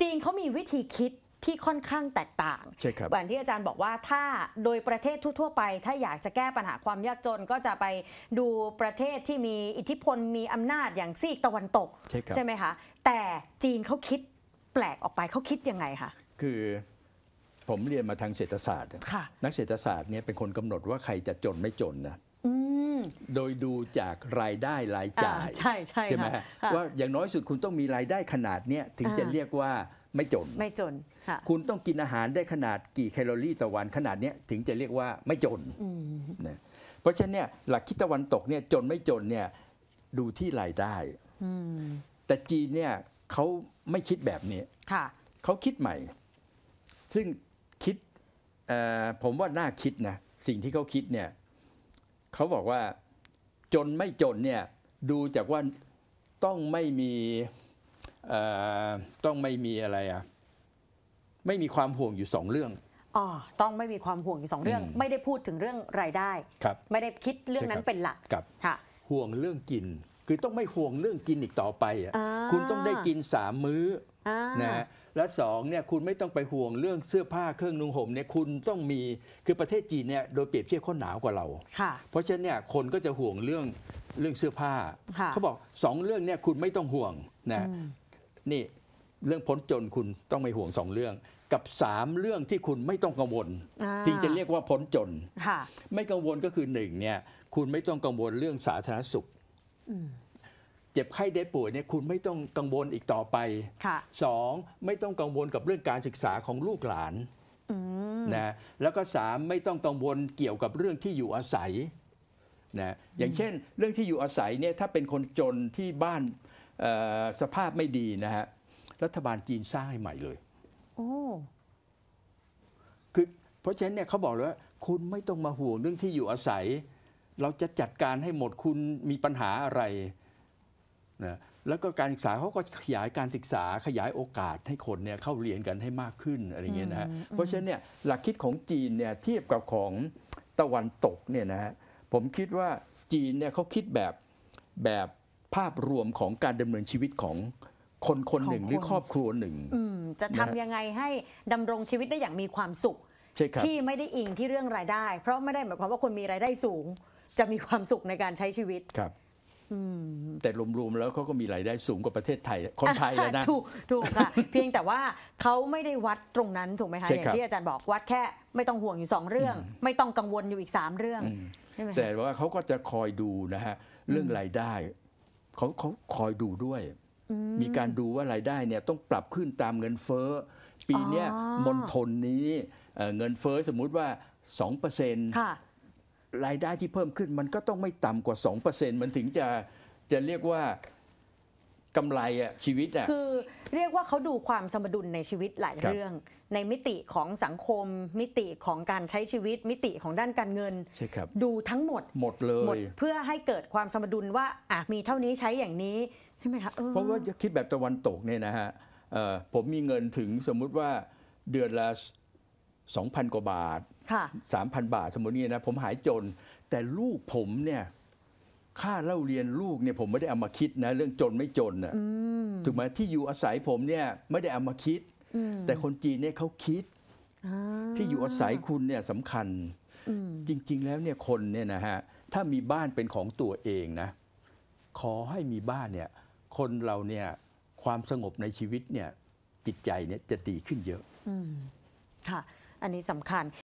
จีนเขามีวิธีคิดที่ค่อนข้างแตกต่างใช่ครับแบบที่อาจารย์บอกว่าถ้าโดยประเทศทั่วๆไป ถ้าอยากจะแก้ปัญหาความยากจนก็จะไปดูประเทศที่มีอิทธิพลมีอำนาจอย่างซีกตะวันตกใช่ใช่ไหมคะแต่จีนเขาคิดแปลกออกไปเขาคิดยังไงคะคือผมเรียนมาทางเศรษฐศาสตร์นักเศรษฐศาสตร์เนี่ยเป็นคนกำหนดว่าใครจะจนไม่จนนะโดยดูจากรายได้รายจ่ายใช่ใช่ใช่ไหมว่าอย่างน้อยสุดคุณต้องมีรายได้ขนาดเนี้ยถึงจะเรียกว่าไม่จน ไม่จน คุณต้องกินอาหารได้ขนาดกี่แคลอรี่ต่อวันขนาดเนี้ยถึงจะเรียกว่าไม่จนนะเพราะฉะนั้นเนี่ย หลักคิดตะวันตกเนี่ย จนไม่จนเนี่ย ดูที่รายได้แต่จีนเนี่ยเขาไม่คิดแบบนี้เขาคิดใหม่ ซึ่งคิดผมว่าน่าคิดนะ สิ่งที่เขาคิดเนี่ยเขาบอกว่าจนไม่จนเนี่ยดูจากว่าต้องไม่มีต้องไม่มีอะไรอ่ะไม่มีความห่วงอยู่สองเรื่องอ๋อต้องไม่มีความห่วงอยู่สองเรื่อง ไม่ได้พูดถึงเรื่องรายได้ครับไม่ได้คิดเรื่องนั้นเป็นหลักครับห่วงเรื่องกิน คือต้องไม่ห่วงเรื่องกินอีกต่อไปอ่ะคุณต้องได้กินสามมื้อนะและสองเนี่ยคุณไม่ต้องไปห่วงเรื่องเสื้อผ้าเครื่องนุ่งห่มเนี่ยคุณต้องมีคือประเทศจีนเนี่ยโดยเปรียบเทียบเขาหนาวกว่าเราเพราะฉะนั้นเนี่ยคนก็จะห่วงเรื่องเรื่องเสื้อผ้าเขาบอกสองเรื่องเนี่ยคุณไม่ต้องห่วงนะนี่เรื่องพ้นจนคุณต้องไม่ห่วงสองเรื่อง กับ3เรื่องที่คุณไม่ต้องกังวล จริงจะเรียกว่าพ้นจนไม่กังวลก็คือหนึ่งเนี่ย คุณไม่ต้องกังวลเรื่องสาธารณสุขเจ็บไข้ได้ป่วยเนี่ยคุณไม่ต้องกังวลอีกต่อไป สองไม่ต้องกังวลกับเรื่องการศึกษาของลูกหลานนะ แล้วก็สามไม่ต้องกังวลเกี่ยวกับเรื่องที่อยู่อาศัยนะ อย่างเช่น เรื่องที่อยู่อาศัยเนี่ยถ้าเป็นคนจนที่บ้านสภาพไม่ดีนะฮะรัฐบาลจีนสร้างให้ใหม่เลย โอ้ คือเพราะฉะนั้นเนี่ยเขาบอกเลยว่า คุณไม่ต้องมาห่วงเรื่องที่อยู่อาศัย เราจะจัดการให้หมดคุณมีปัญหาอะไรนะแล้วก็การศึกษาเขาก็ขยายการศึกษาขยายโอกาสให้คนเนี่ยเข้าเรียนกันให้มากขึ้นอะไรเงี้ยนะฮะเพราะฉะนั้นเนี่ยหลักคิดของจีนเนี่ยเทียบกับของตะวันตกเนี่ยนะฮะผมคิดว่าจีนเนี่ยเขาคิดแบบแบบภาพรวมของการดำเนินชีวิตของคนคนหนึ่งหรือครอบครัวหนึ่งจะทำยังไงให้ดำรงชีวิตได้อย่างมีความสุขที่ไม่ได้อิงที่เรื่องรายได้ เพราะไม่ได้หมายความว่าคนมีรายได้สูง จะมีความสุขในการใช้ชีวิตครับแต่รวมๆแล้วเขาก็มีรายได้สูงกว่าประเทศไทยคนไทยนะถูกถูกค่ะเพียงแต่ว่าเขาไม่ได้วัดตรงนั้นถูกไหมคะอย่างที่อาจารย์บอกวัดแค่ไม่ต้องห่วงอยู่ 2 เรื่อง ไม่ต้องกังวลอยู่อีก3เรื่องใช่ไหมแต่ว่าเขาก็จะคอยดูนะฮะเรื่องรายได้เขาเขาคอยดูด้วย มีการดูว่ารายได้เนี่ย ต้องปรับขึ้นตามเงินเฟ้อปีนี้มณฑลนี้เงินเฟ้อสมมุติว่า2%ค่ะรายได้ที่เพิ่มขึ้นมันก็ต้องไม่ต่ำกว่า2%มันถึงจะจะเรียกว่ากำไรอะชีวิตอะคือเรียกว่าเขาดูความสมดุลในชีวิตหลายเรื่อง ในมิติของสังคมมิติของการใช้ชีวิตมิติของด้านการเงินใช่ครับดูทั้งหมดหมดเลยเพื่อให้เกิดความสมดุลว่าอ่ะมีเท่านี้ใช้อย่างนี้ใช่ไหมคะเพราะว่าคิดแบบตะวันตกเนี่ยนะฮะผมมีเงินถึงสมมุติว่าเดือนละ 2,000 กว่าบาทสามพันบาท สมมตินี้นะ ผมหายจน แต่ลูกผมเนี่ยค่าเล่าเรียนลูกเนี่ยผมไม่ได้เอามาคิดนะ เรื่องจนไม่จนนะถูกไหมที่อยู่อาศัยผมเนี่ยไม่ได้เอามาคิด แต่คนจีนเนี่ยเขาคิดที่อยู่อาศัยคุณเนี่ยสำคัญ จริง ๆ แล้วเนี่ยคนเนี่ยนะฮะถ้ามีบ้านเป็นของตัวเองนะ ขอให้มีบ้านเนี่ยคนเราเนี่ยความสงบในชีวิตเนี่ยจิตใจเนี่ยจะดีขึ้นเยอะค่ะอันนี้สำคัญ